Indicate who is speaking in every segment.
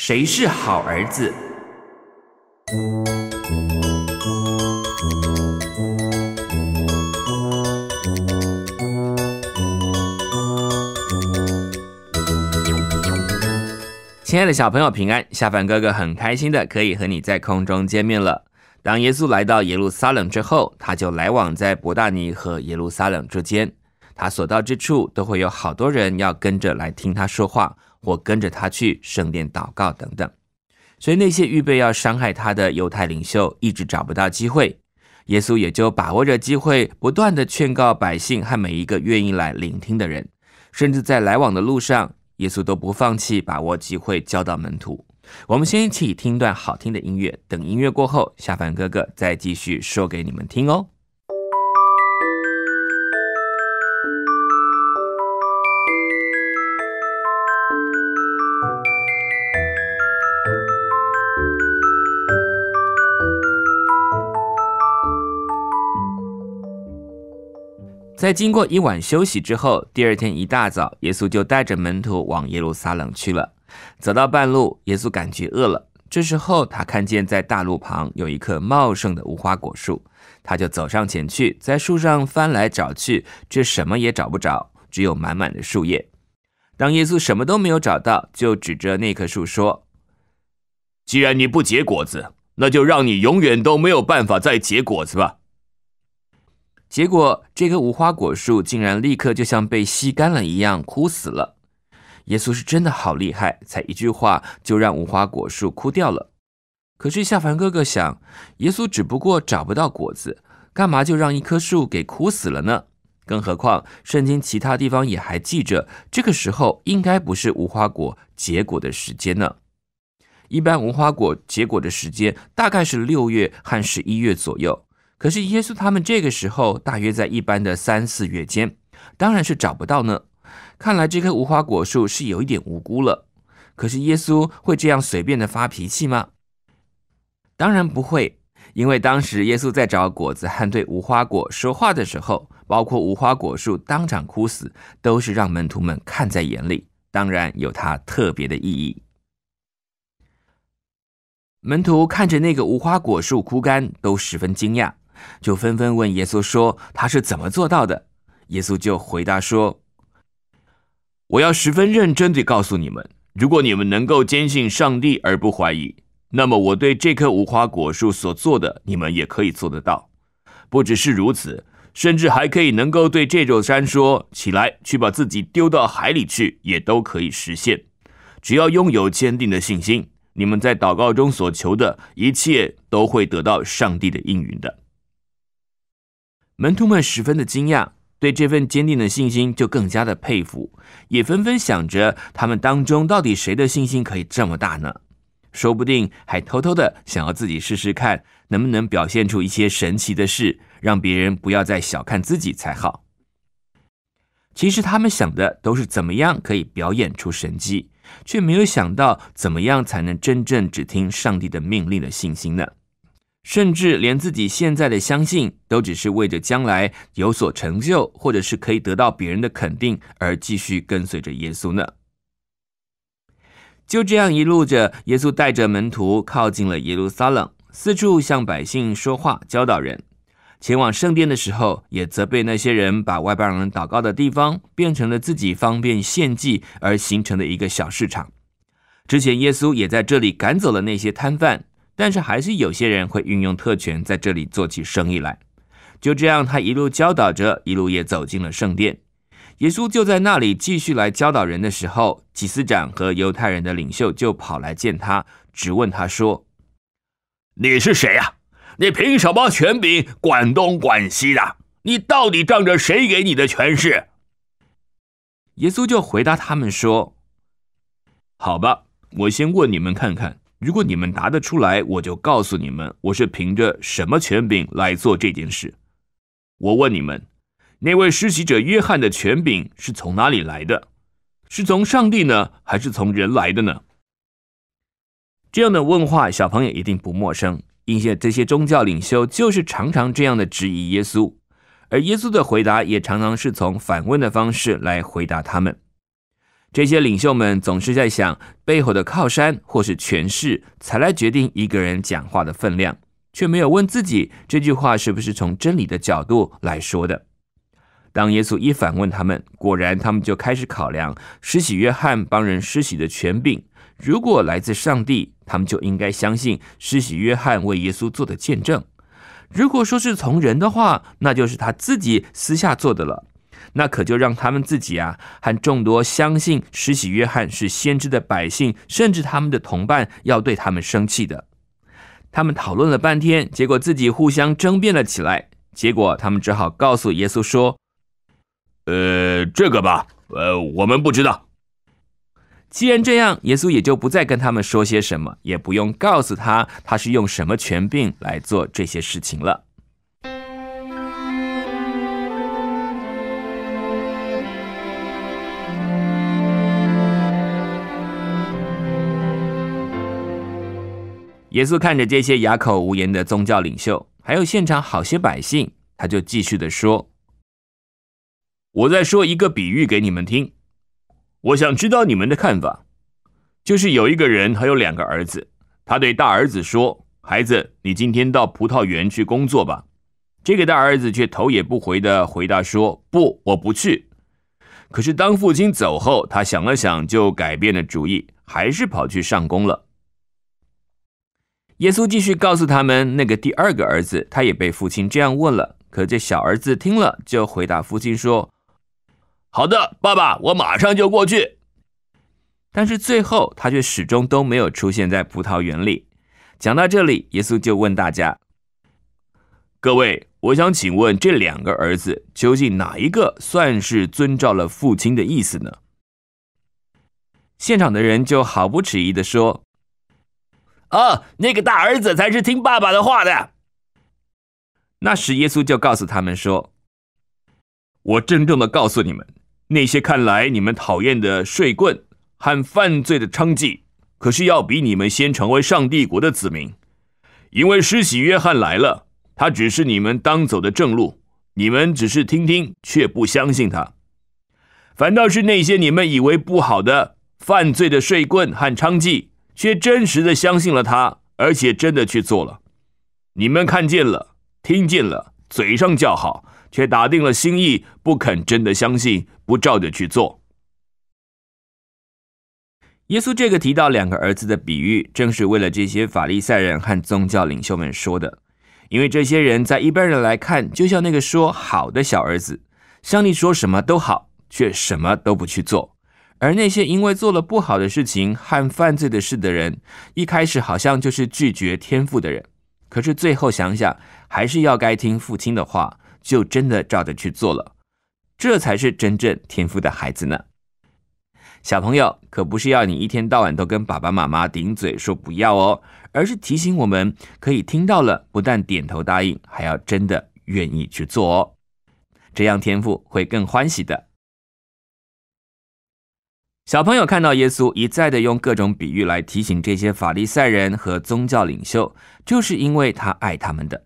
Speaker 1: 谁是好儿子？亲爱的小朋友，平安！下凡哥哥很开心的可以和你在空中见面了。当耶稣来到耶路撒冷之后，他就来往在伯大尼和耶路撒冷之间。他所到之处，都会有好多人要跟着来听他说话。或跟着他去圣殿祷告等等，所以那些预备要伤害他的犹太领袖一直找不到机会，耶稣也就把握着机会，不断的劝告百姓和每一个愿意来聆听的人，甚至在来往的路上，耶稣都不放弃把握机会教导门徒。我们先一起听段好听的音乐，等音乐过后，下凡哥哥再继续说给你们听哦。在经过一晚休息之后，第二天一大早，耶稣就带着门徒往耶路撒冷去了。走到半路，耶稣感觉饿了。这时候，他看见在大路旁有一棵茂盛的无花果树，他就走上前去，在树上翻来找去，却什么也找不着，只有满满的树叶。当耶稣什么都没有找到，就指着那棵树说：“既然你不结果子，那就让你永远都没有办法再结果子吧。”结果，这棵无花果树竟然立刻就像被吸干了一样枯死了。耶稣是真的好厉害，才一句话就让无花果树枯掉了。可是夏凡哥哥想，耶稣只不过找不到果子，干嘛就让一棵树给枯死了呢？更何况，圣经其他地方也还记着，这个时候应该不是无花果结果的时间呢。一般无花果结果的时间大概是六月和十一月左右。可是耶稣他们这个时候大约在一般的三四月间，当然是找不到呢。看来这棵无花果树是有一点无辜了。可是耶稣会这样随便的发脾气吗？当然不会，因为当时耶稣在找果子和对无花果说话的时候，包括无花果树当场枯死，都是让门徒们看在眼里，当然有它特别的意义。门徒看着那个无花果树枯干，都十分惊讶。就纷纷问耶稣说：“他是怎么做到的？”耶稣就回答说：“我要十分认真地告诉你们，如果你们能够坚信上帝而不怀疑，那么我对这棵无花果树所做的，你们也可以做得到。不只是如此，甚至还可以能够对这座山说：‘起来，去把自己丢到海里去’，也都可以实现。只要拥有坚定的信心，你们在祷告中所求的一切，都会得到上帝的应允的。”门徒们十分的惊讶，对这份坚定的信心就更加的佩服，也纷纷想着他们当中到底谁的信心可以这么大呢？说不定还偷偷的想要自己试试看，能不能表现出一些神奇的事，让别人不要再小看自己才好。其实他们想的都是怎么样可以表演出神迹，却没有想到怎么样才能真正只听上帝的命令的信心呢？甚至连自己现在的相信，都只是为着将来有所成就，或者是可以得到别人的肯定而继续跟随着耶稣呢？就这样一路着，耶稣带着门徒靠近了耶路撒冷，四处向百姓说话教导人。前往圣殿的时候，也责备那些人把外邦人祷告的地方变成了自己方便献祭而形成的一个小市场。之前耶稣也在这里赶走了那些摊贩。但是还是有些人会运用特权在这里做起生意来。就这样，他一路教导着，一路也走进了圣殿。耶稣就在那里继续来教导人的时候，祭司长和犹太人的领袖就跑来见他，质问他说：“你是谁呀？你凭什么权柄管东管西的？你到底仗着谁给你的权势？”耶稣就回答他们说：“好吧，我先问你们看看。”如果你们答得出来，我就告诉你们，我是凭着什么权柄来做这件事。我问你们，那位施洗者约翰的权柄是从哪里来的？是从上帝呢，还是从人来的呢？这样的问话，小朋友一定不陌生。一些这些宗教领袖就是常常这样的质疑耶稣，而耶稣的回答也常常是从反问的方式来回答他们。这些领袖们总是在想背后的靠山或是权势，才来决定一个人讲话的分量，却没有问自己这句话是不是从真理的角度来说的。当耶稣一反问他们，果然他们就开始考量施洗约翰帮人施洗的权柄。如果来自上帝，他们就应该相信施洗约翰为耶稣做的见证；如果说是从人的话，那就是他自己私下做的了。那可就让他们自己啊，和众多相信施洗约翰是先知的百姓，甚至他们的同伴，要对他们生气的。他们讨论了半天，结果自己互相争辩了起来。结果他们只好告诉耶稣说：“呃，这个吧，呃，我们不知道。”既然这样，耶稣也就不再跟他们说些什么，也不用告诉他他是用什么权柄来做这些事情了。耶稣看着这些哑口无言的宗教领袖，还有现场好些百姓，他就继续的说：“我在说一个比喻给你们听，我想知道你们的看法。就是有一个人，他有两个儿子，他对大儿子说：‘孩子，你今天到葡萄园去工作吧。’这个大儿子却头也不回的回答说：‘不，我不去。’可是当父亲走后，他想了想，就改变了主意，还是跑去上工了。”耶稣继续告诉他们，那个第二个儿子，他也被父亲这样问了。可这小儿子听了，就回答父亲说：“好的，爸爸，我马上就过去。”但是最后，他却始终都没有出现在葡萄园里。讲到这里，耶稣就问大家：“各位，我想请问这两个儿子究竟哪一个算是遵照了父亲的意思呢？”现场的人就毫不迟疑的说。啊，那个大儿子才是听爸爸的话的。那时，耶稣就告诉他们说：“我郑重的告诉你们，那些看来你们讨厌的税棍和犯罪的娼妓，可是要比你们先成为上帝国的子民。因为施洗约翰来了，他只是你们当走的正路，你们只是听听，却不相信他。反倒是那些你们以为不好的犯罪的税棍和娼妓。”却真实的相信了他，而且真的去做了。你们看见了，听见了，嘴上叫好，却打定了心意，不肯真的相信，不照着去做。耶稣这个提到两个儿子的比喻，正是为了这些法利赛人和宗教领袖们说的，因为这些人在一般人来看，就像那个说好的小儿子，上帝说什么都好，却什么都不去做。而那些因为做了不好的事情和犯罪的事的人，一开始好像就是拒绝天赋的人，可是最后想想，还是要该听父亲的话，就真的照着去做了，这才是真正天赋的孩子呢。小朋友，可不是要你一天到晚都跟爸爸妈妈顶嘴说不要哦，而是提醒我们，可以听到了，不但点头答应，还要真的愿意去做哦，这样天赋会更欢喜的。小朋友看到耶稣一再的用各种比喻来提醒这些法利赛人和宗教领袖，就是因为他爱他们的。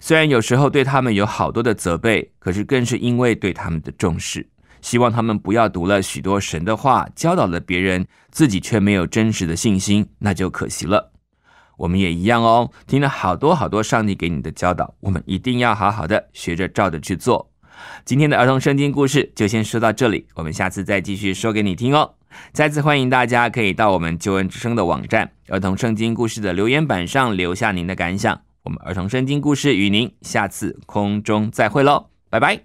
Speaker 1: 虽然有时候对他们有好多的责备，可是更是因为对他们的重视。希望他们不要读了许多神的话，教导了别人，自己却没有真实的信心，那就可惜了。我们也一样哦，听了好多好多上帝给你的教导，我们一定要好好的学着照着去做。今天的儿童圣经故事就先说到这里，我们下次再继续说给你听哦。再次欢迎大家可以到我们救恩之声的网站儿童圣经故事的留言板上留下您的感想。我们儿童圣经故事与您下次空中再会喽，拜拜。